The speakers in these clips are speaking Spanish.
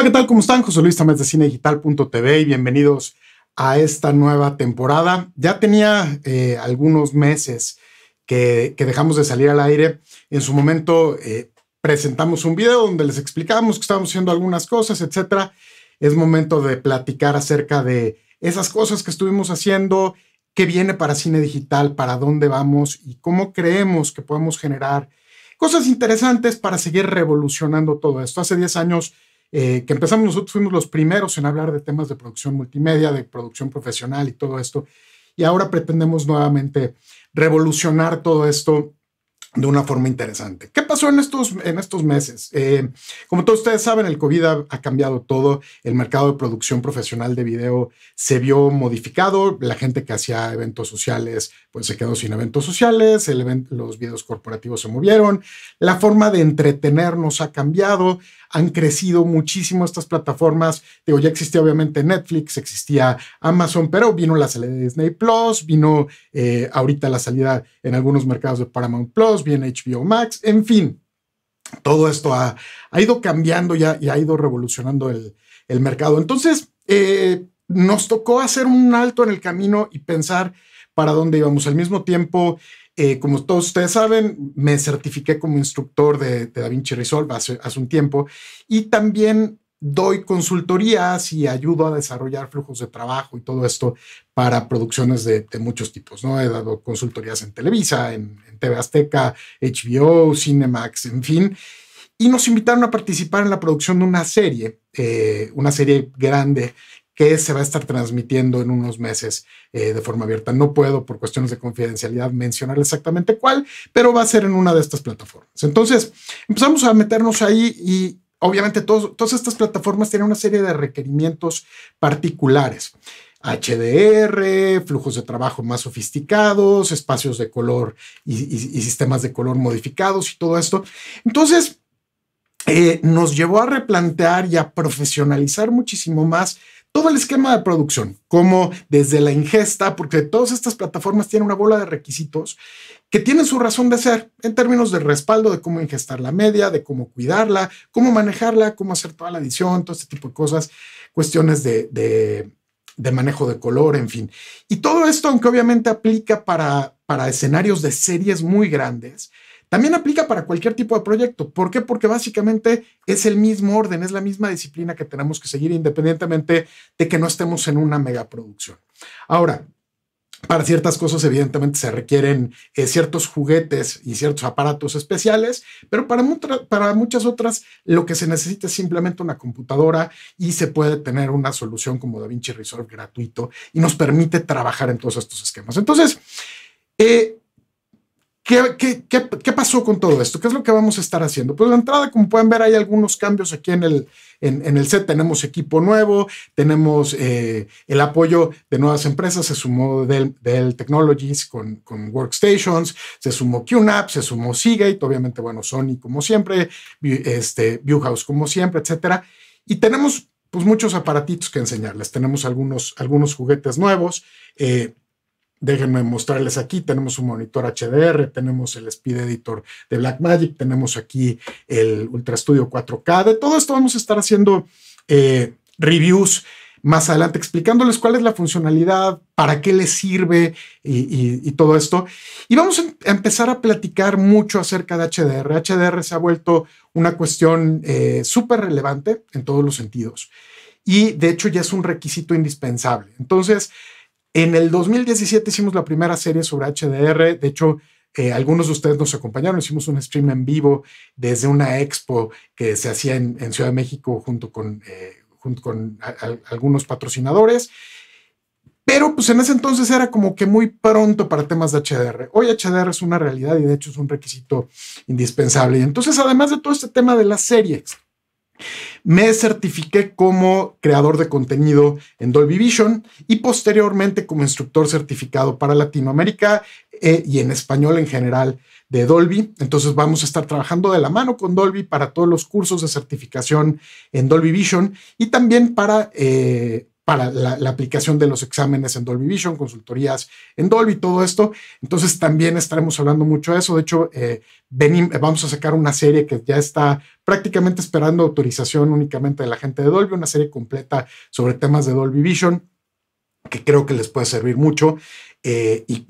Hola, ¿qué tal? ¿Cómo están? José Luis Tamés de cinedigital.tv y bienvenidos a esta nueva temporada. Ya tenía eh, algunos meses que, dejamos de salir al aire. En su momento eh, presentamos un video donde les explicábamos que estábamos haciendo algunas cosas, etc. Es momento de platicar acerca de esas cosas que estuvimos haciendo, qué viene para cine digital, para dónde vamos y cómo creemos que podemos generar cosas interesantes para seguir revolucionando todo esto. Hace 10 años eh, que empezamos nosotros, fuimos los primeros en hablar de temas de producción multimedia, de producción profesional y todo esto. Y ahora pretendemos nuevamente revolucionar todo esto de una forma interesante. ¿Qué pasó en estos, en estos meses? Eh, como todos ustedes saben, el COVID ha, cambiado todo. El mercado de producción profesional de video se vio modificado. La gente que hacía eventos sociales, pues se quedó sin eventos sociales. los videos corporativos se movieron. La forma de entretenernos ha cambiado han crecido muchísimo estas plataformas. Digo, ya existía obviamente Netflix, existía Amazon, pero vino la salida de Disney Plus, vino eh, ahorita la salida en algunos mercados de Paramount Plus, viene HBO Max, en fin. Todo esto ha, ido cambiando ya y ha ido revolucionando el, mercado. Entonces, eh, nos tocó hacer un alto en el camino y pensar para dónde íbamos. Al mismo tiempo, eh, como todos ustedes saben, me certifiqué como instructor de, Da Vinci Resolve hace, un tiempo y también doy consultorías y ayudo a desarrollar flujos de trabajo y todo esto para producciones de, muchos tipos. ¿no? He dado consultorías en Televisa, en, TV Azteca, HBO, Cinemax, en fin y nos invitaron a participar en la producción de una serie, eh, una serie grande que se va a estar transmitiendo en unos meses eh, de forma abierta. No puedo, por cuestiones de confidencialidad, mencionar exactamente cuál, pero va a ser en una de estas plataformas. Entonces, empezamos a meternos ahí y obviamente todas estas plataformas tienen una serie de requerimientos particulares. HDR, flujos de trabajo más sofisticados, espacios de color y, sistemas de color modificados y todo esto. Entonces, eh, nos llevó a replantear y a profesionalizar muchísimo más todo el esquema de producción, como desde la ingesta, porque todas estas plataformas tienen una bola de requisitos que tienen su razón de ser en términos de respaldo de cómo ingestar la media, de cómo cuidarla, cómo manejarla, cómo hacer toda la edición, todo este tipo de cosas, cuestiones de, manejo de color, en fin. Y todo esto, aunque obviamente aplica para escenarios de series muy grandes, también aplica para cualquier tipo de proyecto. ¿Por qué? Porque básicamente es el mismo orden, es la misma disciplina que tenemos que seguir independientemente de que no estemos en una megaproducción. Ahora, para ciertas cosas, evidentemente, se requieren eh, ciertos juguetes y ciertos aparatos especiales, pero para, para, muchas otras, lo que se necesita es simplemente una computadora y se puede tener una solución como DaVinci Resolve gratuito y nos permite trabajar en todos estos esquemas. Entonces, eh, ¿Qué, pasó con todo esto? ¿Qué es lo que vamos a estar haciendo? Pues la entrada, como pueden ver, hay algunos cambios aquí en el, en, el set. Tenemos equipo nuevo, tenemos eh, el apoyo de nuevas empresas, se sumó Dell, Technologies con, con, Workstations, se sumó QNAP, se sumó Seagate, obviamente, bueno, Sony como siempre, este, Viewhouse como siempre, etc. Y tenemos pues muchos aparatitos que enseñarles. Tenemos algunos, algunos juguetes nuevos. Eh, Déjenme mostrarles aquí, tenemos un monitor HDR, tenemos el Speed Editor de Blackmagic, tenemos aquí el Ultra Studio 4K, de todo esto vamos a estar haciendo eh, reviews más adelante explicándoles cuál es la funcionalidad, para qué les sirve y, todo esto. Y vamos em, a empezar a platicar mucho acerca de HDR. HDR se ha vuelto una cuestión eh, súper relevante en todos los sentidos y de hecho ya es un requisito indispensable. Entonces, en el 2017 hicimos la primera serie sobre HDR. De hecho, eh, algunos de ustedes nos acompañaron, hicimos un stream en vivo desde una expo que se hacía en, Ciudad de México junto con, eh, algunos patrocinadores. Pero pues en ese entonces era como que muy pronto para temas de HDR. Hoy HDR es una realidad y de hecho es un requisito indispensable. Y entonces además de todo este tema de las series, me certifiqué como creador de contenido en Dolby Vision y posteriormente como instructor certificado para Latinoamérica eh, y en español en general de Dolby. Entonces vamos a estar trabajando de la mano con Dolby para todos los cursos de certificación en Dolby Vision y también para eh, para la, aplicación de los exámenes en Dolby Vision, consultorías en Dolby, todo esto. Entonces también estaremos hablando mucho de eso. De hecho, eh, vamos a sacar una serie que ya está prácticamente esperando autorización únicamente de la gente de Dolby, una serie completa sobre temas de Dolby Vision que creo que les puede servir mucho eh, y,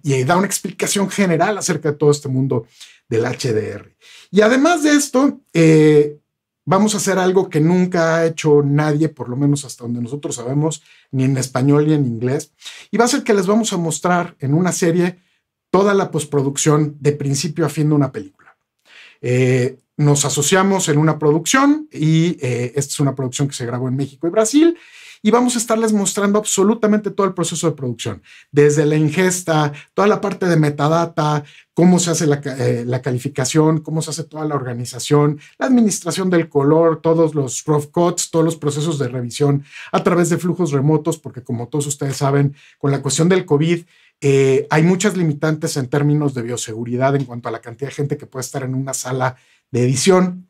y, da una explicación general acerca de todo este mundo del HDR. Y además de esto, eh, vamos a hacer algo que nunca ha hecho nadie, por lo menos hasta donde nosotros sabemos, ni en español ni en inglés. Y va a ser que les vamos a mostrar en una serie toda la postproducción de principio a fin de una película. Eh, nos asociamos en una producción y eh, esta es una producción que se grabó en México y Brasil y vamos a estarles mostrando absolutamente todo el proceso de producción, desde la ingesta, toda la parte de metadata, cómo se hace eh, la, calificación, cómo se hace toda la organización, la administración del color, todos los rough cuts, todos los procesos de revisión a través de flujos remotos, porque como todos ustedes saben, con la cuestión del COVID, eh, hay muchas limitantes en términos de bioseguridad en cuanto a la cantidad de gente que puede estar en una sala de edición.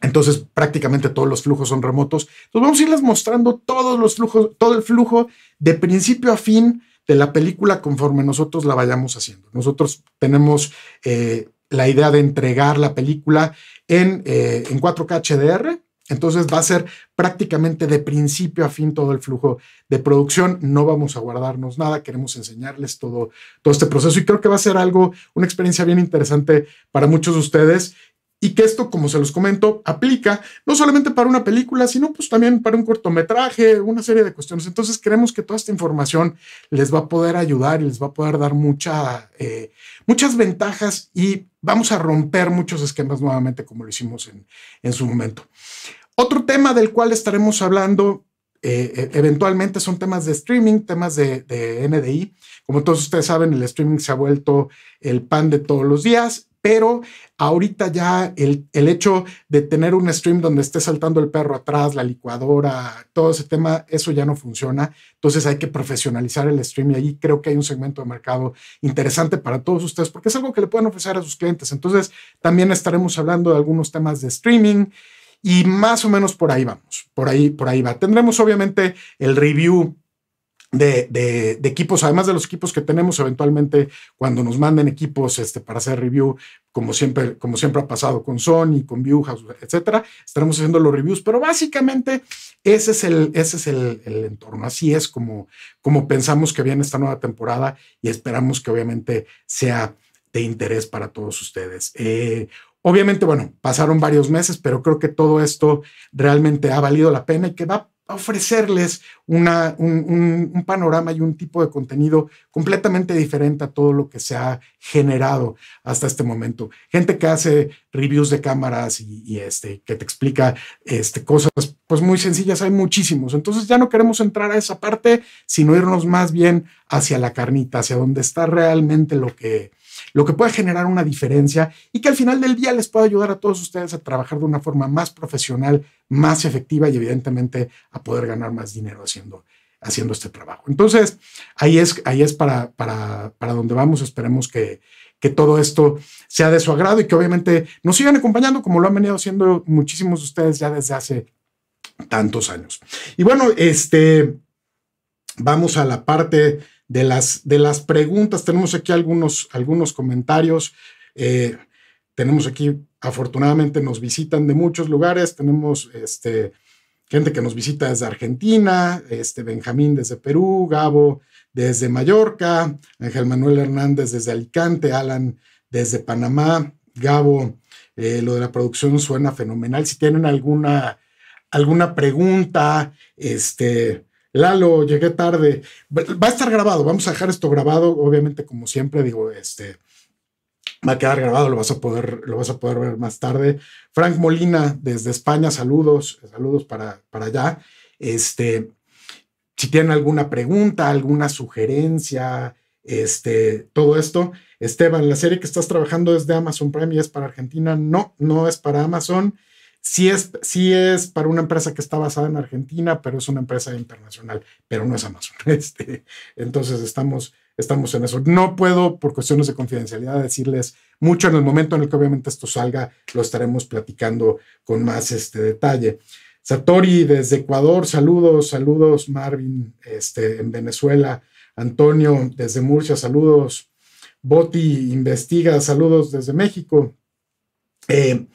Entonces prácticamente todos los flujos son remotos. Entonces vamos a irles mostrando todos los flujos, todo el flujo de principio a fin de la película conforme nosotros la vayamos haciendo. Nosotros tenemos eh, la idea de entregar la película en, 4K eh, HDR. Entonces va a ser prácticamente de principio a fin todo el flujo de producción. No vamos a guardarnos nada, queremos enseñarles todo, todo este proceso y creo que va a ser algo, una experiencia bien interesante para muchos de ustedes y que esto, como se los comento, aplica no solamente para una película, sino pues también para un cortometraje, una serie de cuestiones. Entonces creemos que toda esta información les va a poder ayudar y les va a poder dar eh, muchas ventajas y vamos a romper muchos esquemas nuevamente como lo hicimos en, su momento. Otro tema del cual estaremos hablando eh, e, eventualmente son temas de streaming, temas de, de, NDI. Como todos ustedes saben, el streaming se ha vuelto el pan de todos los días pero ahorita ya el, hecho de tener un stream donde esté saltando el perro atrás, la licuadora, todo ese tema, eso ya no funciona. Entonces hay que profesionalizar el stream y ahí creo que hay un segmento de mercado interesante para todos ustedes porque es algo que le pueden ofrecer a sus clientes. Entonces también estaremos hablando de algunos temas de streaming. Y más o menos por ahí vamos, por ahí, por ahí va. Tendremos obviamente el review de, equipos, además de los equipos que tenemos, eventualmente cuando nos manden equipos este, para hacer review, como siempre, como siempre ha pasado con Sony, con Viewhouse, etcétera, estaremos haciendo los reviews, pero básicamente ese es el, ese es el, entorno. Así es como, como pensamos que viene esta nueva temporada y esperamos que obviamente sea de interés para todos ustedes. Eh, obviamente, bueno, pasaron varios meses, pero creo que todo esto realmente ha valido la pena y que va ofrecerles una, un, un, panorama y un tipo de contenido completamente diferente a todo lo que se ha generado hasta este momento. Gente que hace reviews de cámaras y, y este, que te explica este, cosas pues muy sencillas, hay muchísimos. Entonces ya no queremos entrar a esa parte, sino irnos más bien hacia la carnita, hacia donde está realmente lo que, lo que puede generar una diferencia y que al final del día les pueda ayudar a todos ustedes a trabajar de una forma más profesional, más efectiva y evidentemente a poder ganar más dinero haciendo, haciendo este trabajo. Entonces, ahí es, ahí es para, para, para donde vamos. Esperemos que, que todo esto sea de su agrado y que obviamente nos sigan acompañando como lo han venido haciendo muchísimos de ustedes ya desde hace tantos años. Y bueno, este, vamos a la parte de las, de las preguntas. Tenemos aquí algunos, algunos comentarios. Eh, tenemos aquí, afortunadamente, nos visitan de muchos lugares. Tenemos este, gente que nos visita desde Argentina, este, Benjamín desde Perú, Gabo desde Mallorca, Ángel Manuel Hernández desde Alicante, Alan desde Panamá, Gabo, eh, lo de la producción suena fenomenal. Si tienen alguna, alguna pregunta, este, Lalo, llegué tarde. Va a estar grabado, vamos a dejar esto grabado. Obviamente, como siempre, digo, este va a quedar grabado, lo vas a poder, lo vas a poder ver más tarde. Frank Molina, desde España, saludos, saludos para, para allá. Este, si tienen alguna pregunta, alguna sugerencia, este, todo esto. Esteban, la serie que estás trabajando es de Amazon Prime y es para Argentina. No, no es para Amazon. Sí es, es para una empresa que está basada en Argentina, pero es una empresa internacional, pero no es Amazon. Este, entonces estamos, estamos en eso. No puedo, por cuestiones de confidencialidad, decirles mucho en el momento en el que obviamente esto salga, lo estaremos platicando con más este, detalle. Satori desde Ecuador, saludos, saludos Marvin este, en Venezuela, Antonio desde Murcia, saludos. Boti investiga, saludos desde México. Eh,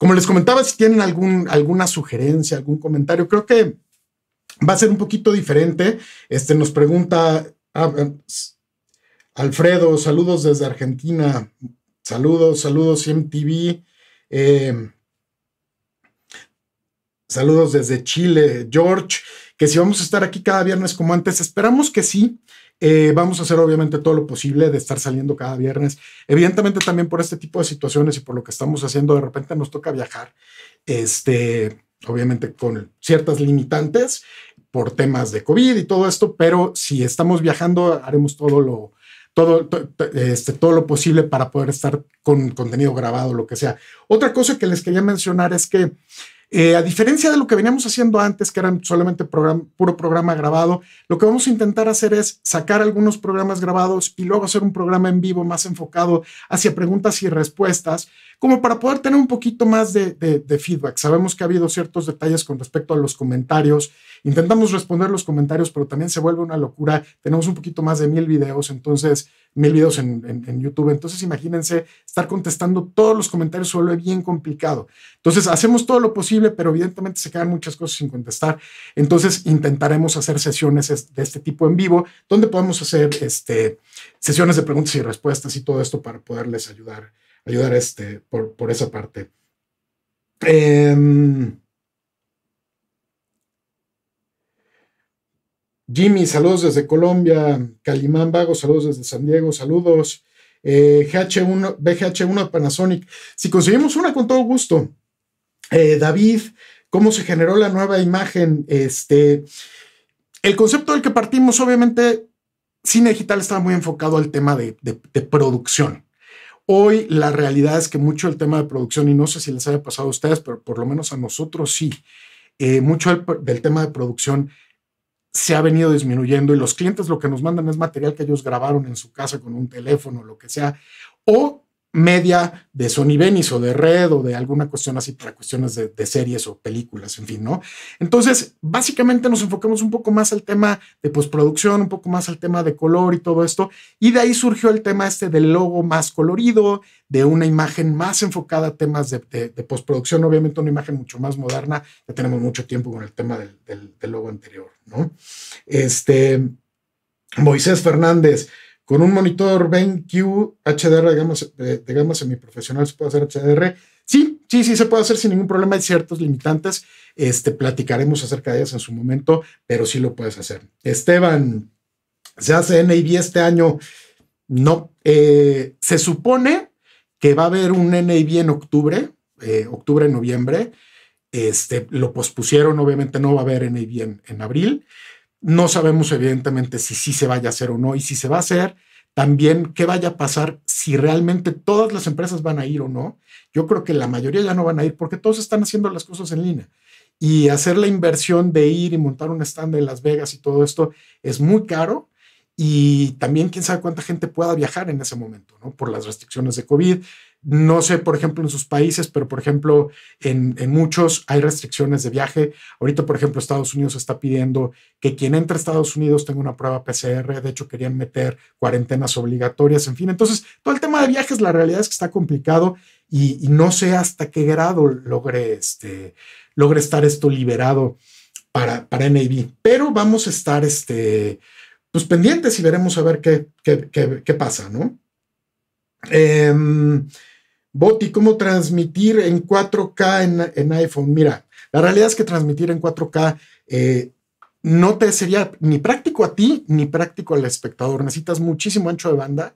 como les comentaba, si tienen alguna sugerencia, algún comentario, creo que va a ser un poquito diferente. Este nos pregunta ah, ah, Alfredo, saludos desde Argentina. Saludos, saludos MTV. Eh, saludos desde Chile, George, que si vamos a estar aquí cada viernes como antes, esperamos que sí. Eh, vamos a hacer obviamente todo lo posible de estar saliendo cada viernes. Evidentemente también por este tipo de situaciones y por lo que estamos haciendo, de repente nos toca viajar, este, obviamente con ciertas limitantes por temas de COVID y todo esto, pero si estamos viajando haremos todo lo, todo, este, todo lo posible para poder estar con contenido grabado, lo que sea. Otra cosa que les quería mencionar es que eh, a diferencia de lo que veníamos haciendo antes, que eran solamente puro programa grabado, lo que vamos a intentar hacer es sacar algunos programas grabados y luego hacer un programa en vivo más enfocado hacia preguntas y respuestas, como para poder tener un poquito más de, de feedback. Sabemos que ha habido ciertos detalles con respecto a los comentarios. Intentamos responder los comentarios, pero también se vuelve una locura. Tenemos un poquito más de mil videos, entonces mil videos en, YouTube. Entonces, imagínense estar contestando todos los comentarios, suele bien complicado. Entonces, hacemos todo lo posible, pero evidentemente se quedan muchas cosas sin contestar. Entonces, intentaremos hacer sesiones de este tipo en vivo, donde podemos hacer este, sesiones de preguntas y respuestas y todo esto para poderles ayudar, ayudar este, por, por esa parte. Em, Jimmy, saludos desde Colombia. Calimán Vago, saludos desde San Diego, saludos. Eh, GH1, BGH1 Panasonic. Si conseguimos una, con todo gusto. Eh, David, ¿cómo se generó la nueva imagen? Este, el concepto del que partimos, obviamente, cine digital estaba muy enfocado al tema de, producción. Hoy la realidad es que mucho el tema de producción, y no sé si les haya pasado a ustedes, pero por lo menos a nosotros sí, eh, mucho del tema de producción se ha venido disminuyendo y los clientes lo que nos mandan es material que ellos grabaron en su casa con un teléfono, lo que sea, o media de Sony Venice o de Red o de alguna cuestión así para cuestiones de, series o películas, en fin, ¿no? Entonces, básicamente nos enfocamos un poco más al tema de postproducción, un poco más al tema de color y todo esto, y de ahí surgió el tema este del logo más colorido, de una imagen más enfocada a temas de, postproducción, obviamente una imagen mucho más moderna, ya tenemos mucho tiempo con el tema del logo anterior. ¿no? Este, Moisés Fernández, con un monitor BenQ HDR de gama, semiprofesional se puede hacer HDR. Sí, sí, sí, se puede hacer sin ningún problema. Hay ciertos limitantes. Este, platicaremos acerca de ellas en su momento, pero sí lo puedes hacer. Esteban, ¿se hace NAV este año? No. Eh, se supone que va a haber un NAV en octubre, eh, octubre, noviembre. Este, lo pospusieron, obviamente no va a haber en, en abril. No sabemos evidentemente si sí se vaya a hacer o no y si se va a hacer. También qué vaya a pasar si realmente todas las empresas van a ir o no. Yo creo que la mayoría ya no van a ir porque todos están haciendo las cosas en línea. Y hacer la inversión de ir y montar un stand en Las Vegas y todo esto es muy caro. Y también quién sabe cuánta gente pueda viajar en ese momento, ¿no? Por las restricciones de COVID. No sé, por ejemplo, en sus países, pero por ejemplo, en, muchos hay restricciones de viaje. Ahorita, por ejemplo, Estados Unidos está pidiendo que quien entre a Estados Unidos tenga una prueba PCR. De hecho, querían meter cuarentenas obligatorias, en fin. Entonces, todo el tema de viajes, la realidad es que está complicado y, no sé hasta qué grado logre, este, logre estar esto liberado para, para Pero vamos a estar este, pues, pendientes y veremos a ver qué, qué, pasa, ¿no? Em, Boti, ¿cómo transmitir en 4K en, iPhone? Mira, la realidad es que transmitir en 4K eh, no te sería ni práctico a ti ni práctico al espectador. Necesitas muchísimo ancho de banda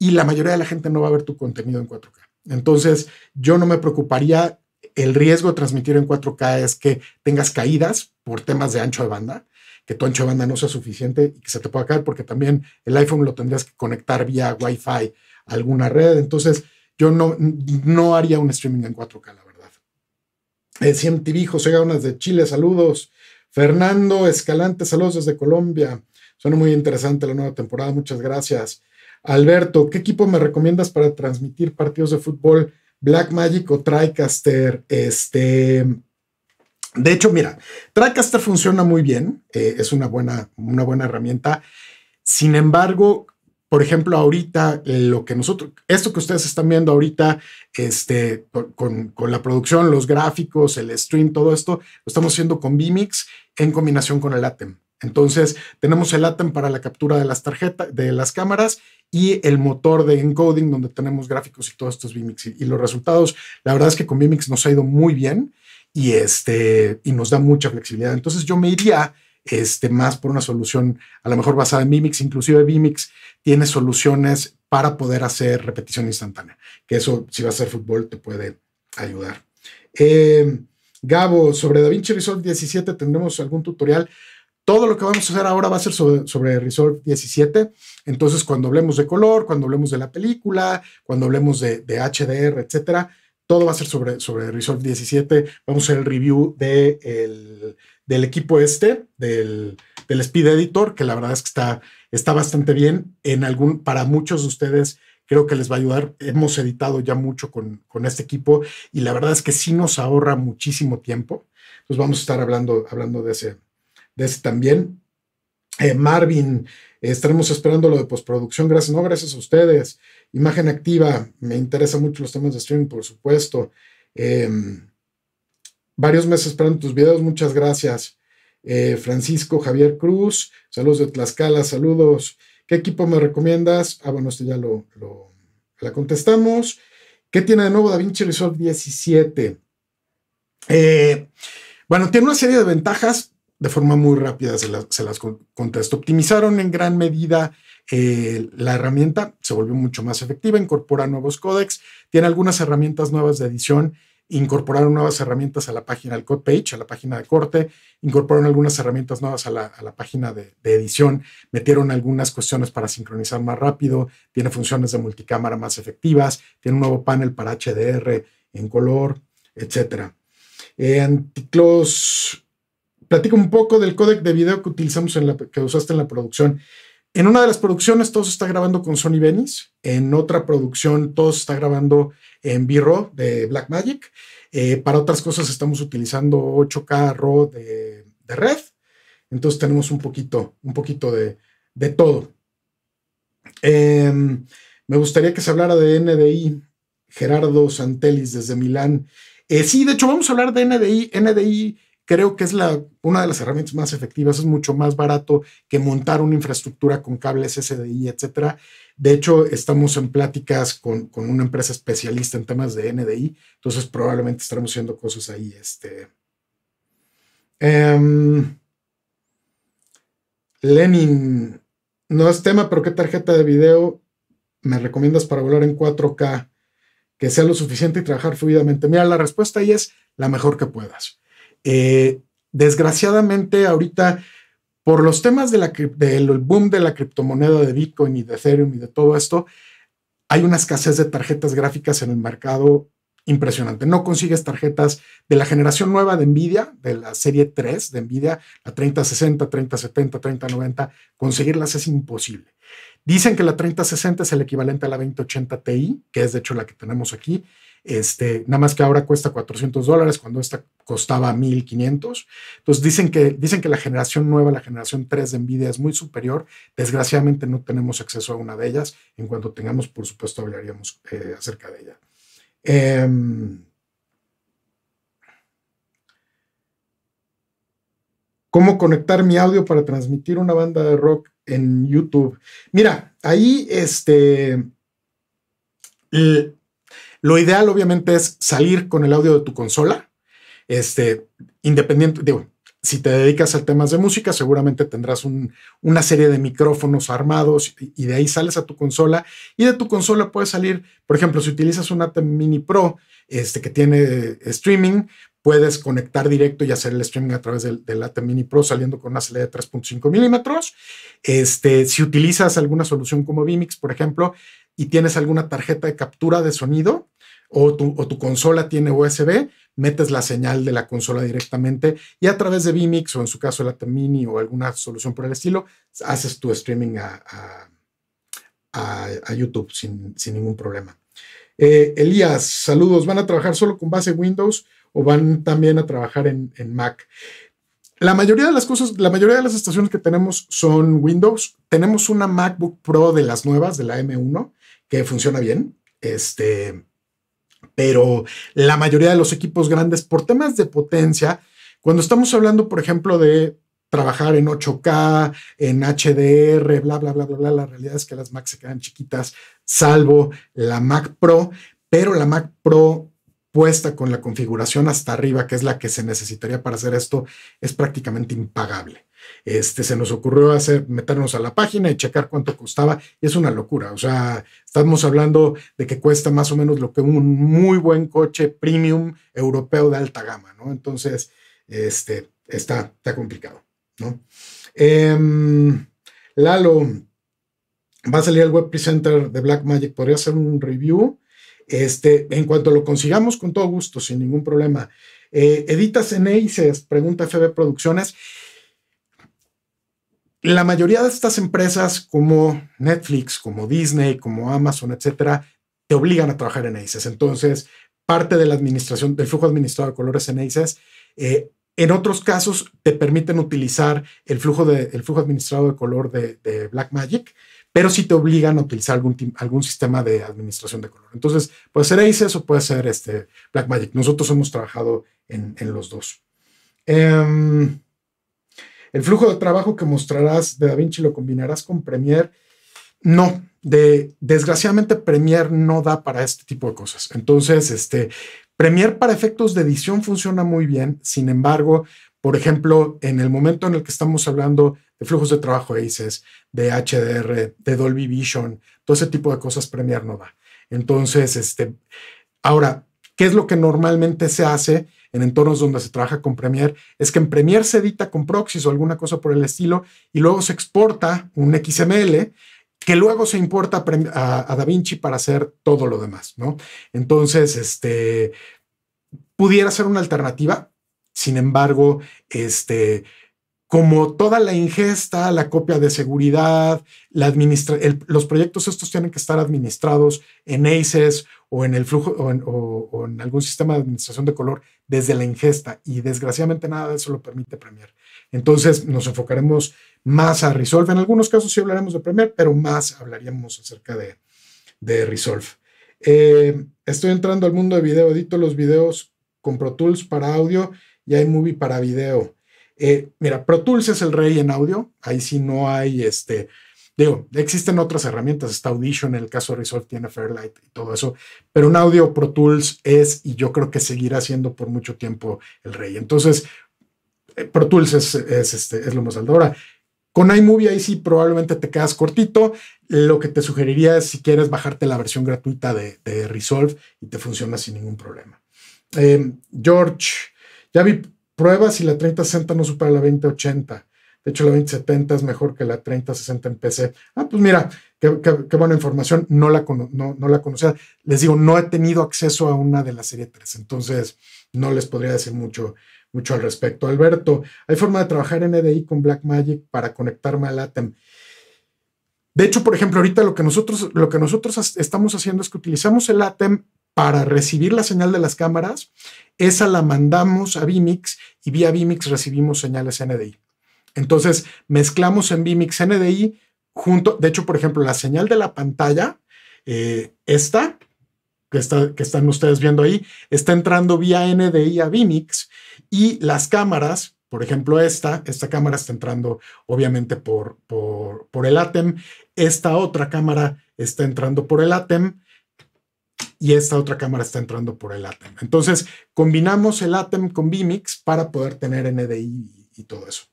y la mayoría de la gente no va a ver tu contenido en 4K. Entonces, yo no me preocuparía. El riesgo de transmitir en 4K es que tengas caídas por temas de ancho de banda, que tu ancho de banda no sea suficiente y que se te pueda caer, porque también el iPhone lo tendrías que conectar vía Wi-Fi a alguna red. Entonces, yo no, no haría un streaming en 4K, la verdad. Eh, CMTV, José Gaunas de Chile, saludos. Fernando Escalante, saludos desde Colombia. Suena muy interesante la nueva temporada, muchas gracias. Alberto, ¿qué equipo me recomiendas para transmitir partidos de fútbol? Black Magic o TriCaster. Este, de hecho, mira, TriCaster funciona muy bien, eh, es una buena, una buena herramienta. Sin embargo, por ejemplo, ahorita eh, lo que nosotros, esto que ustedes están viendo ahorita, este, con, la producción, los gráficos, el stream, todo esto, lo estamos haciendo con Vimix en combinación con el ATEM. Entonces, tenemos el ATEM para la captura de las tarjetas, de las cámaras y el motor de encoding donde tenemos gráficos y todos estos Vimix. Y, los resultados, la verdad es que con Vimix nos ha ido muy bien y, este, y nos da mucha flexibilidad. Entonces, yo me iría este, más por una solución a lo mejor basada en Mimix, inclusive Mimix tiene soluciones para poder hacer repetición instantánea, que eso si va a ser fútbol te puede ayudar. Em, Gabo, sobre DaVinci Resolve 17 tendremos algún tutorial. Todo lo que vamos a hacer ahora va a ser sobre, Resolve 17. Entonces, cuando hablemos de color, cuando hablemos de la película, cuando hablemos de, HDR, etcétera, todo va a ser sobre, sobre Resolve 17. Vamos a hacer el review del el del equipo este, del, Speed Editor, que la verdad es que está, está bastante bien. En algún, para muchos de ustedes creo que les va a ayudar. Hemos editado ya mucho con, con este equipo y la verdad es que sí nos ahorra muchísimo tiempo. pues vamos a estar hablando, hablando de, ese, de ese también. Eh, Marvin, estaremos esperando lo de postproducción. Gracias, no, gracias a ustedes. Imagen activa, me interesan mucho los temas de streaming, por supuesto. Em, varios meses esperando tus videos. Muchas gracias. Eh, Francisco Javier Cruz, saludos de Tlaxcala, saludos. ¿Qué equipo me recomiendas? Ah, bueno, esto ya lo, contestamos. ¿Qué tiene de nuevo DaVinci Resolve 17? Eh, bueno, tiene una serie de ventajas. De forma muy rápida se, las contesto. Optimizaron en gran medida eh, la herramienta, se volvió mucho más efectiva, incorpora nuevos códecs, tiene algunas herramientas nuevas de edición incorporaron nuevas herramientas a la página al code page, a la página de corte, incorporaron algunas herramientas nuevas a la, página de, edición, metieron algunas cuestiones para sincronizar más rápido, tiene funciones de multicámara más efectivas, tiene un nuevo panel para HDR en color, etc. Eh, Anticlos, Platico un poco del codec de video que utilizamos en la que usaste en la producción. En una de las producciones todo está grabando con Sony Venice, en otra producción todo está grabando en B-RAW de Blackmagic, eh, para otras cosas estamos utilizando 8K RAW de, red, entonces tenemos un poquito, un poquito de, todo. Em, me gustaría que se hablara de NDI, Gerardo Santelis desde Milán. Eh, sí, de hecho vamos a hablar de NDI. NDI creo que es la, una de las herramientas más efectivas. Es mucho más barato que montar una infraestructura con cables SDI, etcétera. De hecho, estamos en pláticas con, una empresa especialista en temas de NDI, entonces probablemente estaremos haciendo cosas ahí. Este. Em, Lenin, no es tema, pero ¿qué tarjeta de video me recomiendas para volar en 4K? Que sea lo suficiente y trabajar fluidamente. Mira, la respuesta ahí es la mejor que puedas. Eh, desgraciadamente, ahorita, por los temas del boom de la criptomoneda de Bitcoin y de Ethereum y de todo esto, hay una escasez de tarjetas gráficas en el mercado impresionante. No consigues tarjetas de la generación nueva de Nvidia, de la serie 3 de Nvidia, la 3060, 3070, 3090, conseguirlas es imposible. Dicen que la 3060 es el equivalente a la 2080 Ti, que es de hecho la que tenemos aquí, este, nada más que ahora cuesta 400 dólares cuando esta costaba 1500. Entonces dicen que, dicen que la generación nueva, la generación 3 de Nvidia es muy superior. Desgraciadamente no tenemos acceso a una de ellas. En cuanto tengamos, por supuesto, hablaríamos eh, acerca de ella. Em, ¿Cómo conectar mi audio para transmitir una banda de rock en YouTube? Mira, ahí este... Eh, lo ideal obviamente es salir con el audio de tu consola, este, independiente, digo, si te dedicas al temas de música, seguramente tendrás una serie de micrófonos armados y, de ahí sales a tu consola y de tu consola puedes salir, por ejemplo, si utilizas una ATEM Mini Pro este, que tiene eh, streaming, puedes conectar directo y hacer el streaming a través del, la Mini Pro saliendo con una salida de 3.5 milímetros. Este, si utilizas alguna solución como Vimix, por ejemplo, y tienes alguna tarjeta de captura de sonido o tu, consola tiene USB, metes la señal de la consola directamente y a través de Vimix, o en su caso la mini o alguna solución por el estilo, haces tu streaming a, YouTube sin, ningún problema. Eh, Elías, saludos. ¿Van a trabajar solo con base Windows o van también a trabajar en, en Mac? La mayoría de las cosas, la mayoría de las estaciones que tenemos son Windows. Tenemos una MacBook Pro de las nuevas, de la M1, funciona bien. Este, pero la mayoría de los equipos grandes, por temas de potencia, cuando estamos hablando, por ejemplo, de trabajar en 8K, en HDR, bla, bla, bla, bla, bla, la realidad es que las Mac se quedan chiquitas, salvo la Mac Pro, pero la Mac Pro puesta con la configuración hasta arriba, que es la que se necesitaría para hacer esto, es prácticamente impagable. Este, se nos ocurrió hacer, meternos a la página y checar cuánto costaba. y Es una locura. O sea, estamos hablando de que cuesta más o menos lo que un muy buen coche premium europeo de alta gama, ¿no? Entonces, este, está, complicado, ¿no? Em, Lalo, va a salir el Web Presenter de Black Magic ¿Podría hacer un review? Este, en cuanto lo consigamos, con todo gusto, sin ningún problema. Eh, editas en se pregunta FB Producciones la mayoría de estas empresas como Netflix, como Disney, como Amazon, etcétera, te obligan a trabajar en ACES. Entonces, parte de la administración, del flujo administrado de colores en ACES, eh, en otros casos te permiten utilizar el flujo, de, flujo administrado de color de, Blackmagic, pero sí te obligan a utilizar algún, algún sistema de administración de color. Entonces, puede ser ACES o puede ser este Blackmagic. Nosotros hemos trabajado en, los dos. Em, el flujo de trabajo que mostrarás de Da Vinci lo combinarás con Premiere. No, de, desgraciadamente Premiere no da para este tipo de cosas. Entonces, este, Premiere para efectos de edición funciona muy bien. Sin embargo, por ejemplo, en el momento en el que estamos hablando de flujos de trabajo de de HDR, de Dolby Vision, todo ese tipo de cosas Premiere no da. Entonces, este, ahora, ¿qué es lo que normalmente se hace? en entornos donde se trabaja con Premiere, es que en Premiere se edita con proxies o alguna cosa por el estilo y luego se exporta un XML que luego se importa a, a DaVinci para hacer todo lo demás, ¿no? Entonces, este, pudiera ser una alternativa, sin embargo, este, como toda la ingesta, la copia de seguridad, la los proyectos estos tienen que estar administrados en ACES o en el flujo o en, algún sistema de administración de color desde la ingesta y desgraciadamente nada de eso lo permite Premier. Entonces nos enfocaremos más a Resolve. En algunos casos sí hablaremos de Premier, pero más hablaríamos acerca de, Resolve. Eh, estoy entrando al mundo de video, edito los videos con Pro Tools para audio y movie para video. Eh, mira, Pro Tools es el rey en audio. Ahí sí no hay este. Digo, existen otras herramientas, está Audition, en el caso de Resolve tiene Fairlight y todo eso, pero un audio Pro Tools es y yo creo que seguirá siendo por mucho tiempo el rey. Entonces, eh, Pro Tools es, este, es lo más alto. Ahora, con iMovie ahí sí probablemente te quedas cortito. Lo que te sugeriría es si quieres bajarte la versión gratuita de, Resolve y te funciona sin ningún problema. Em, George, ya vi Prueba si la 3060 no supera la 2080. De hecho, la 2070 es mejor que la 3060 en PC. Ah, pues mira, qué, buena información. No la, no, la conocía. Les digo, no he tenido acceso a una de la serie 3, entonces no les podría decir mucho, mucho al respecto. Alberto, ¿hay forma de trabajar en EDI con Blackmagic para conectarme al ATEM? De hecho, por ejemplo, ahorita lo que nosotros, lo que nosotros estamos haciendo es que utilizamos el ATEM para recibir la señal de las cámaras, esa la mandamos a Vimix y vía Vimix recibimos señales NDI. Entonces mezclamos en Vimix NDI junto, de hecho, por ejemplo, la señal de la pantalla, eh, esta, que, está, que, están ustedes viendo ahí, está entrando vía NDI a Vimix y las cámaras, por ejemplo, esta, esta cámara está entrando obviamente por, por, por el ATEM, esta otra cámara está entrando por el ATEM, y esta otra cámara está entrando por el ATEM. Entonces, combinamos el ATEM con Vimix para poder tener NDI y todo eso.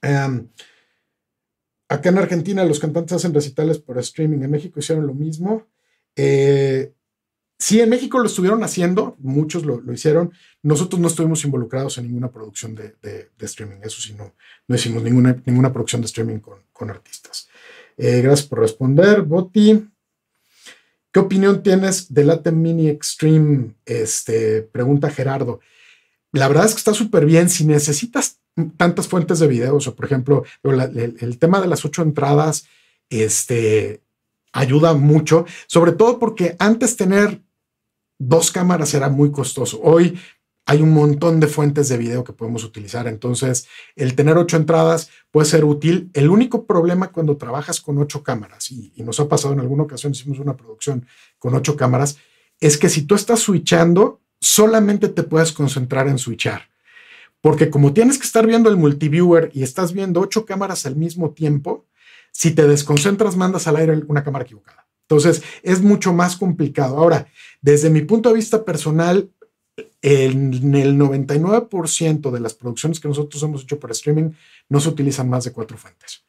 Em, acá en Argentina los cantantes hacen recitales por streaming. En México hicieron lo mismo. Eh, sí, en México lo estuvieron haciendo, muchos lo, hicieron. Nosotros no estuvimos involucrados en ninguna producción de, streaming. Eso sí, no, hicimos ninguna, ninguna producción de streaming con, artistas. Eh, gracias por responder, Boti. ¿Qué opinión tienes del ATEM Mini Extreme? Este, pregunta Gerardo. La verdad es que está súper bien. Si necesitas tantas fuentes de videos, o por ejemplo, el, el, tema de las ocho entradas, este, ayuda mucho, sobre todo porque antes tener dos cámaras era muy costoso. Hoy hay un montón de fuentes de video que podemos utilizar. Entonces, el tener ocho entradas puede ser útil. El único problema cuando trabajas con ocho cámaras, y, nos ha pasado en alguna ocasión, hicimos una producción con ocho cámaras, es que si tú estás switchando, solamente te puedes concentrar en switchar. Porque como tienes que estar viendo el multiviewer y estás viendo ocho cámaras al mismo tiempo, si te desconcentras, mandas al aire una cámara equivocada. Entonces, es mucho más complicado. Ahora, desde mi punto de vista personal, en el 99% de las producciones que nosotros hemos hecho para streaming no se utilizan más de cuatro fuentes.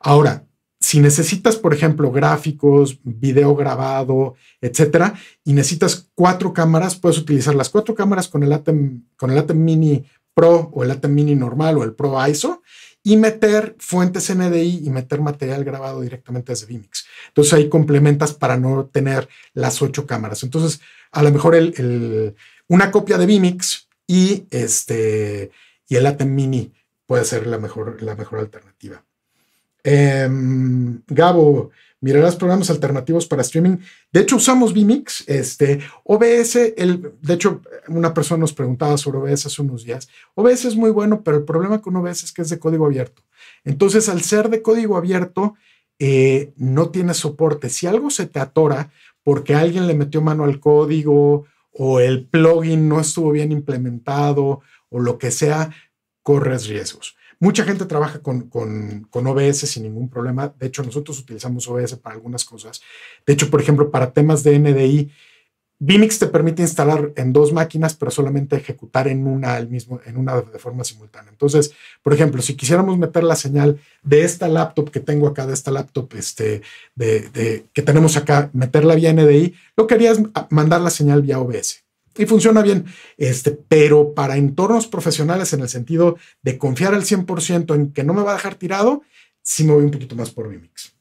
Ahora, si necesitas, por ejemplo, gráficos, video grabado, etcétera, y necesitas cuatro cámaras, puedes utilizar las cuatro cámaras con el Atem, con el Atem Mini Pro o el Atem Mini normal o el Pro ISO y meter fuentes NDI y meter material grabado directamente desde Vimix. Entonces ahí complementas para no tener las ocho cámaras. Entonces, a lo mejor el una copia de Vimix y este y el Atem Mini puede ser la mejor, la mejor alternativa. Em, Gabo, mirarás programas alternativos para streaming. De hecho, usamos Vimix, este, OBS, el, de hecho, una persona nos preguntaba sobre OBS hace unos días. OBS es muy bueno, pero el problema con OBS es que es de código abierto. Entonces, al ser de código abierto, eh, no tiene soporte. Si algo se te atora porque alguien le metió mano al código o el plugin no estuvo bien implementado o lo que sea, corres riesgos. Mucha gente trabaja con, con, OBS sin ningún problema. De hecho, nosotros utilizamos OBS para algunas cosas. De hecho, por ejemplo, para temas de NDI, vMix te permite instalar en dos máquinas, pero solamente ejecutar en una al mismo, en una de forma simultánea. Entonces, por ejemplo, si quisiéramos meter la señal de esta laptop que tengo acá, de esta laptop este, de, que tenemos acá, meterla vía NDI, lo que haría es mandar la señal vía OBS. Y funciona bien, este, pero para entornos profesionales en el sentido de confiar al 100% en que no me va a dejar tirado, sí me voy un poquito más por vMix.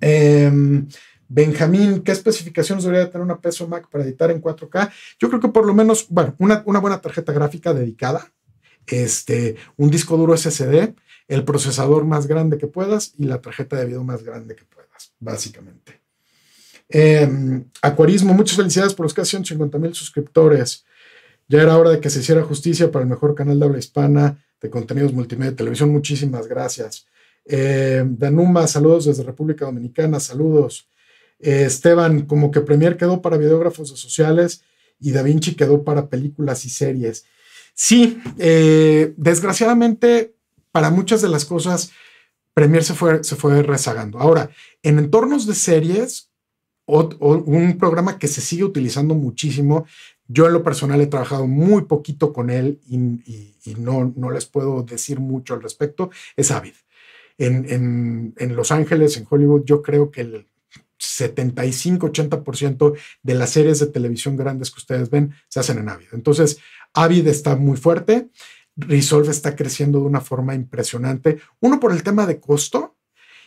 Eh, em, Benjamín, ¿qué especificaciones debería tener una peso Mac para editar en 4K? Yo creo que por lo menos, bueno, una, buena tarjeta gráfica dedicada, este, un disco duro SSD, el procesador más grande que puedas y la tarjeta de video más grande que puedas, básicamente. Em, Acuarismo, muchas felicidades por los casi 150 mil suscriptores. Ya era hora de que se hiciera justicia para el mejor canal de habla hispana de contenidos multimedia de televisión. Muchísimas gracias. Em, Danuma, saludos desde República Dominicana, saludos. Eh, Esteban, como que Premier quedó para videógrafos sociales y Da Vinci quedó para películas y series. Sí, eh, desgraciadamente, para muchas de las cosas, Premiere se fue, rezagando. Ahora, en entornos de series, un programa que se sigue utilizando muchísimo, yo en lo personal he trabajado muy poquito con él y, no, les puedo decir mucho al respecto, es Avid. En, en Los Ángeles, en Hollywood, yo creo que el 75-80% de las series de televisión grandes que ustedes ven se hacen en Avid. Entonces, Avid está muy fuerte. Resolve está creciendo de una forma impresionante. Uno, por el tema de costo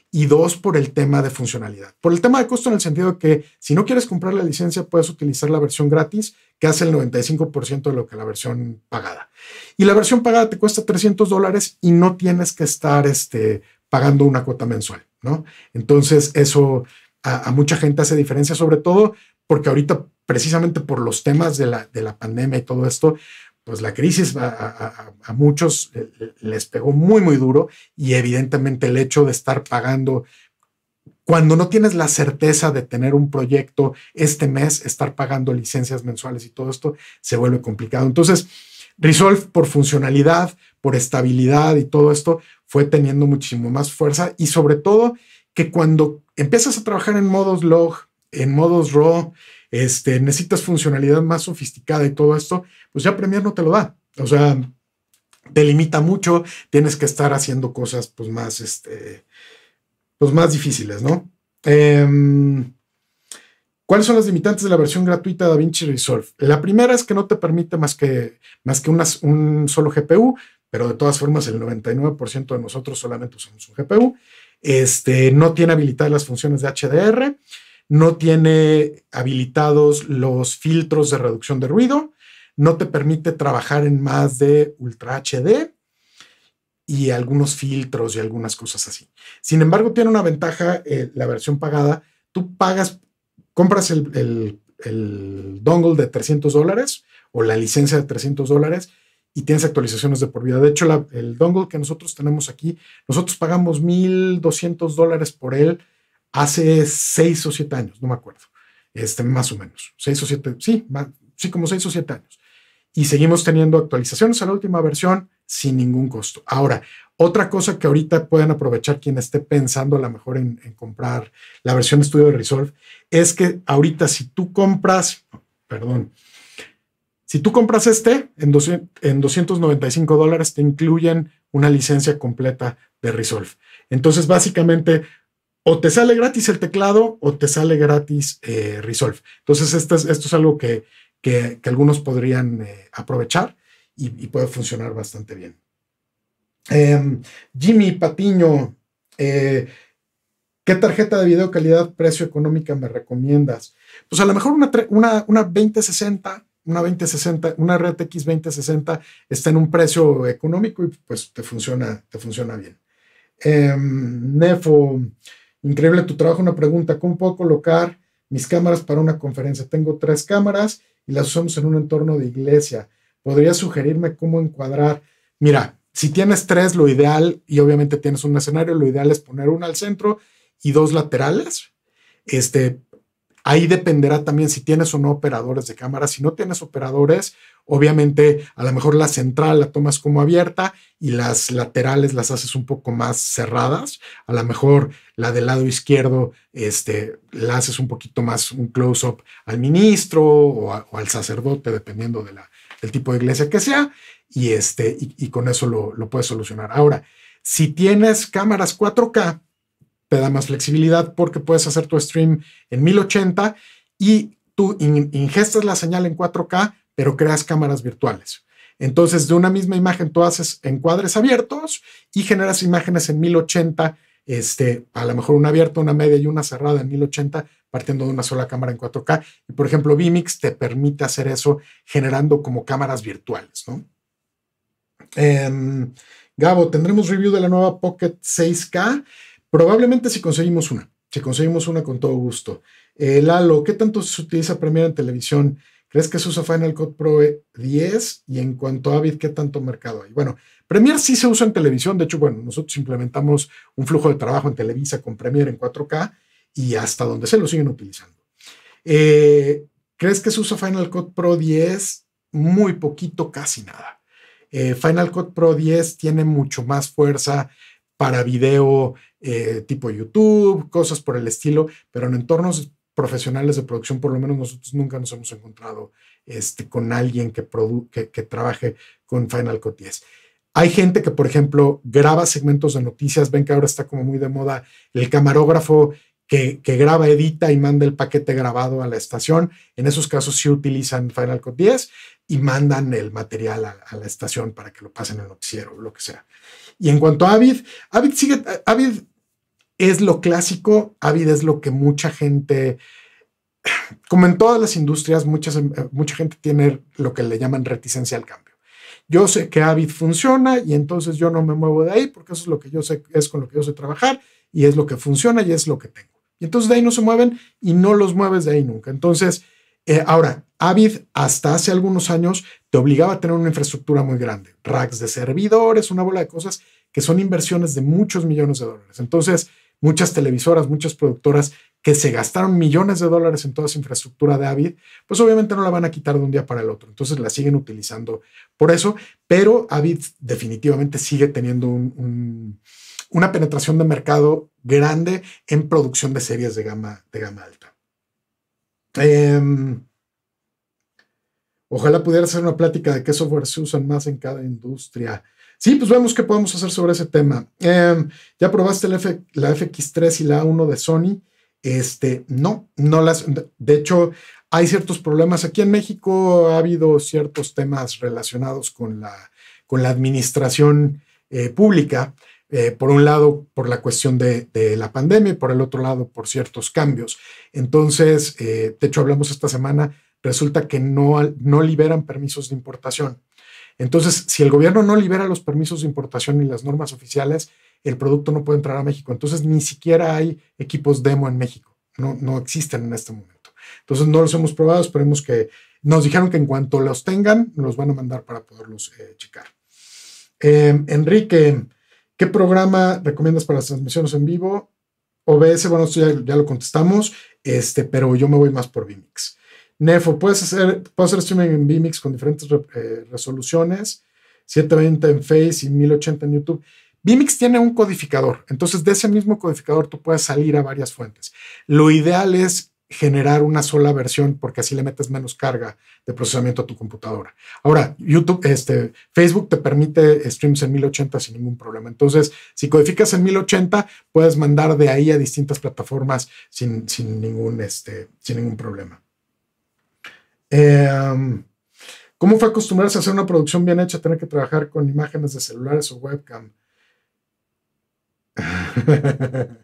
y dos, por el tema de funcionalidad. Por el tema de costo en el sentido de que si no quieres comprar la licencia, puedes utilizar la versión gratis, que hace el 95% de lo que la versión pagada. Y la versión pagada te cuesta 300 dólares y no tienes que estar este, pagando una cuota mensual, ¿no? Entonces, eso a, mucha gente hace diferencia, sobre todo porque ahorita precisamente por los temas de la, de la pandemia y todo esto, pues la crisis a, a, muchos les pegó muy, muy duro y evidentemente el hecho de estar pagando, cuando no tienes la certeza de tener un proyecto este mes, estar pagando licencias mensuales y todo esto se vuelve complicado. Entonces, Resolve por funcionalidad, por estabilidad y todo esto fue teniendo muchísimo más fuerza y sobre todo que cuando empiezas a trabajar en modos log, en modos raw, este, necesitas funcionalidad más sofisticada y todo esto, pues ya Premiere no te lo da. O sea, te limita mucho, tienes que estar haciendo cosas pues más, este, pues más difíciles, ¿no? Em, ¿Cuáles son las limitantes de la versión gratuita de DaVinci Resolve? La primera es que no te permite más que, más que un solo GPU, pero de todas formas el 99% de nosotros solamente usamos un GPU. Este, no tiene habilitadas las funciones de HDR, no tiene habilitados los filtros de reducción de ruido, no te permite trabajar en más de Ultra HD y algunos filtros y algunas cosas así. Sin embargo, tiene una ventaja eh, la versión pagada. Tú pagas, compras el, el dongle de 300 dólares o la licencia de 300 dólares y tienes actualizaciones de por vida. De hecho, el dongle que nosotros tenemos aquí, nosotros pagamos 1.200 dólares por él hace 6 o 7 años, no me acuerdo, este, más o menos, 6 o 7, sí, sí, como 6 o 7 años. Y seguimos teniendo actualizaciones a la última versión sin ningún costo. Ahora, otra cosa que ahorita pueden aprovechar quien esté pensando a lo mejor en, comprar la versión estudio de Resolve es que ahorita si tú compras, perdón, si tú compras este, en, en 295 dólares te incluyen una licencia completa de Resolve. Entonces, básicamente, o te sale gratis el teclado o te sale gratis eh, Resolve. Entonces, esto es, algo que, algunos podrían eh, aprovechar y, puede funcionar bastante bien. Em, Jimmy Patiño, eh, ¿qué tarjeta de video calidad, precio económica me recomiendas? Pues a lo mejor una, una, una 2060 una 2060, una x 2060 está en un precio económico y pues te funciona, te funciona bien. Em, Nefo, increíble tu trabajo. Una pregunta, ¿cómo puedo colocar mis cámaras para una conferencia? Tengo tres cámaras y las usamos en un entorno de iglesia. ¿Podrías sugerirme cómo encuadrar? Mira, si tienes tres, lo ideal, y obviamente tienes un escenario, lo ideal es poner una al centro y dos laterales. Este, Ahí dependerá también si tienes o no operadores de cámara. Si no tienes operadores, obviamente a lo mejor la central la tomas como abierta y las laterales las haces un poco más cerradas. A lo mejor la del lado izquierdo este, la haces un poquito más un close-up al ministro o, al sacerdote, dependiendo del tipo de iglesia que sea. Y, este, con eso lo, lo puedes solucionar. Ahora, si tienes cámaras 4K, te da más flexibilidad porque puedes hacer tu stream en 1080 y tú ingestas la señal en 4K, pero creas cámaras virtuales. Entonces, de una misma imagen tú haces encuadres abiertos y generas imágenes en 1080, este, a lo mejor una abierta, una media y una cerrada en 1080, partiendo de una sola cámara en 4K. Y por ejemplo, Vimix te permite hacer eso generando como cámaras virtuales, ¿no? Em, Gabo, ¿tendremos review de la nueva Pocket 6K? Probablemente si conseguimos una, si conseguimos una con todo gusto. Eh, Lalo, ¿qué tanto se utiliza Premiere en televisión? ¿Crees que se usa Final Cut Pro 10? Eh, y en cuanto a Avid, ¿qué tanto mercado hay? Bueno, Premiere sí se usa en televisión. De hecho, bueno, nosotros implementamos un flujo de trabajo en Televisa con Premiere en 4K y hasta donde se lo siguen utilizando. Eh, ¿Crees que se usa Final Cut Pro 10? Muy poquito, casi nada. Final Cut Pro 10 tiene mucho más fuerza para video eh, tipo YouTube, cosas por el estilo, pero en entornos profesionales de producción, por lo menos nosotros nunca nos hemos encontrado este, con alguien que, que, trabaje con Final Cut 10. Hay gente que, por ejemplo, graba segmentos de noticias. Ven que ahora está como muy de moda el camarógrafo que, graba, edita y manda el paquete grabado a la estación. En esos casos sí utilizan Final Cut 10 y mandan el material a, la estación para que lo pasen el noticiero o lo que sea. Y en cuanto a Avid, Avid sigue, es lo clásico, Avid es lo que mucha gente, como en todas las industrias, eh, mucha gente tiene lo que le llaman reticencia al cambio. Yo sé que Avid funciona y entonces yo no me muevo de ahí porque eso es lo que yo sé, es con lo que yo sé trabajar y es lo que funciona y es lo que tengo. Y entonces de ahí no se mueven y no los mueves de ahí nunca. Entonces, eh, ahora, Avid hasta hace algunos años te obligaba a tener una infraestructura muy grande, racks de servidores, una bola de cosas que son inversiones de muchos millones de dólares. Entonces, muchas televisoras, muchas productoras que se gastaron millones de dólares en toda esa infraestructura de Avid, pues obviamente no la van a quitar de un día para el otro. Entonces la siguen utilizando por eso, pero Avid definitivamente sigue teniendo una penetración de mercado grande en producción de series de gama, de gama alta. Em, Ojalá pudiera hacer una plática de qué software se usan más en cada industria. Sí, pues vemos qué podemos hacer sobre ese tema. Em, ¿Ya probaste la, FX3 y la A1 de Sony? Este, no, no las. De hecho, hay ciertos problemas. Aquí en México ha habido ciertos temas relacionados con la, con la administración eh, pública. Eh, por un lado, por la cuestión de, la pandemia y por el otro lado, por ciertos cambios. Entonces, eh, de hecho, hablamos esta semana resulta que no, no liberan permisos de importación. Entonces, si el gobierno no libera los permisos de importación y las normas oficiales, el producto no puede entrar a México. Entonces, ni siquiera hay equipos demo en México. No, no existen en este momento. Entonces, no los hemos probado. Esperemos que nos dijeron que en cuanto los tengan, los van a mandar para poderlos eh, checar. Eh, Enrique, ¿qué programa recomiendas para las transmisiones en vivo? OBS, bueno, esto ya, lo contestamos, este, pero yo me voy más por Vmix Nefo, puedes hacer, puedes hacer streaming en vMix con diferentes eh, resoluciones, 720 en Face y 1080 en YouTube. vMix tiene un codificador, entonces de ese mismo codificador tú puedes salir a varias fuentes. Lo ideal es generar una sola versión porque así le metes menos carga de procesamiento a tu computadora. Ahora, YouTube, este, Facebook te permite streams en 1080 sin ningún problema. Entonces, si codificas en 1080, puedes mandar de ahí a distintas plataformas sin ningún, este, sin ningún problema. Eh, ¿Cómo fue acostumbrarse a hacer una producción bien hecha, tener que trabajar con imágenes de celulares o webcam?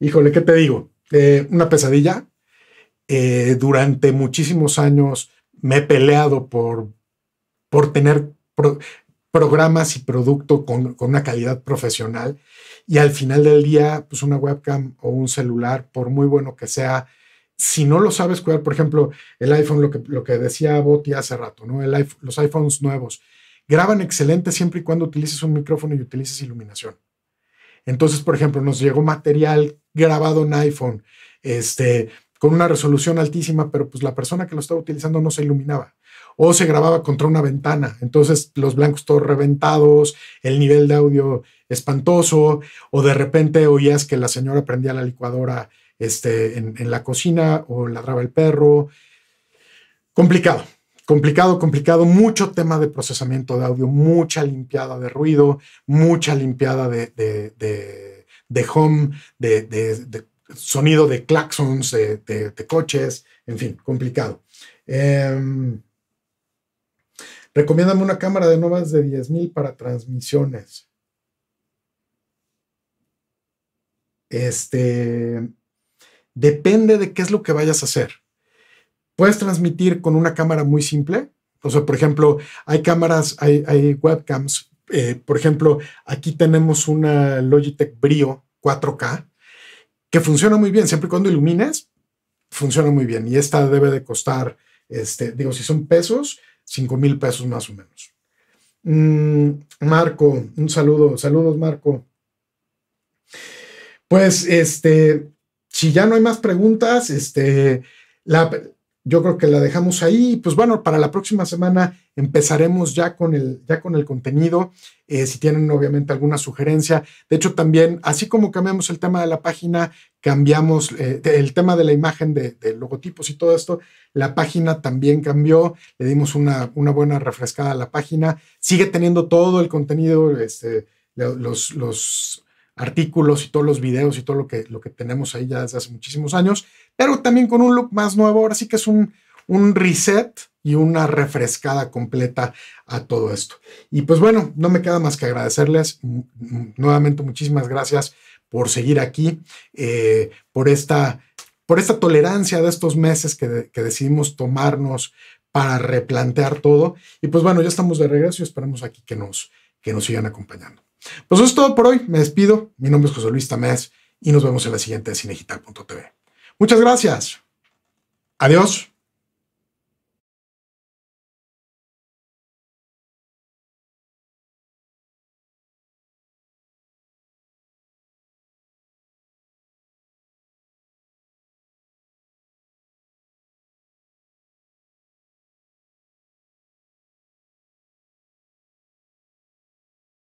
Híjole, ¿qué te digo? Eh, una pesadilla. Eh, durante muchísimos años me he peleado por, por tener programas y producto con, con, una calidad profesional y al final del día, pues una webcam o un celular, por muy bueno que sea, si no lo sabes cuidar, por ejemplo, el iPhone, lo que, lo que decía Boti hace rato, ¿no? El los iPhones nuevos graban excelente siempre y cuando utilices un micrófono y utilices iluminación. Entonces, por ejemplo, nos llegó material grabado en iPhone, este, con una resolución altísima, pero pues la persona que lo estaba utilizando no se iluminaba o se grababa contra una ventana. Entonces los blancos todos reventados, el nivel de audio espantoso, o de repente oías que la señora prendía la licuadora este, en, la cocina o ladraba el perro. Complicado, complicado, complicado. Mucho tema de procesamiento de audio, mucha limpiada de ruido, mucha limpiada de, de, home, de, sonido de claxons, de, coches, en fin, complicado. Eh, Recomiéndame una cámara de no de 10.000 para transmisiones. Este, Depende de qué es lo que vayas a hacer. Puedes transmitir con una cámara muy simple. O sea, por ejemplo, hay cámaras, hay, webcams. Eh, por ejemplo, aquí tenemos una Logitech Brio 4K que funciona muy bien. Siempre y cuando ilumines, funciona muy bien. Y esta debe de costar, este, digo, si son pesos, 5 mil pesos más o menos. Mm, Marco, un saludo. Saludos, Marco. Pues este, si ya no hay más preguntas, este, yo creo que la dejamos ahí. Pues bueno, para la próxima semana empezaremos ya con el, ya con el contenido. Eh, si tienen obviamente alguna sugerencia. De hecho, también, así como cambiamos el tema de la página, cambiamos eh, el tema de la imagen de, logotipos y todo esto, la página también cambió. Le dimos una, una buena refrescada a la página. Sigue teniendo todo el contenido, este, los, los artículos y todos los videos y todo lo que, lo que tenemos ahí ya desde hace muchísimos años, pero también con un look más nuevo. Ahora sí que es un, un reset y una refrescada completa a todo esto. Y pues bueno, no me queda más que agradecerles mm, mm, nuevamente muchísimas gracias por seguir aquí, eh, por, esta, por esta tolerancia de estos meses que, decidimos tomarnos para replantear todo. Y pues bueno, ya estamos de regreso y esperamos aquí que nos, que nos sigan acompañando. Pues eso es todo por hoy. Me despido. Mi nombre es José Luis Tamés y nos vemos en la siguiente de Cinegital.tv. Muchas gracias. Adiós.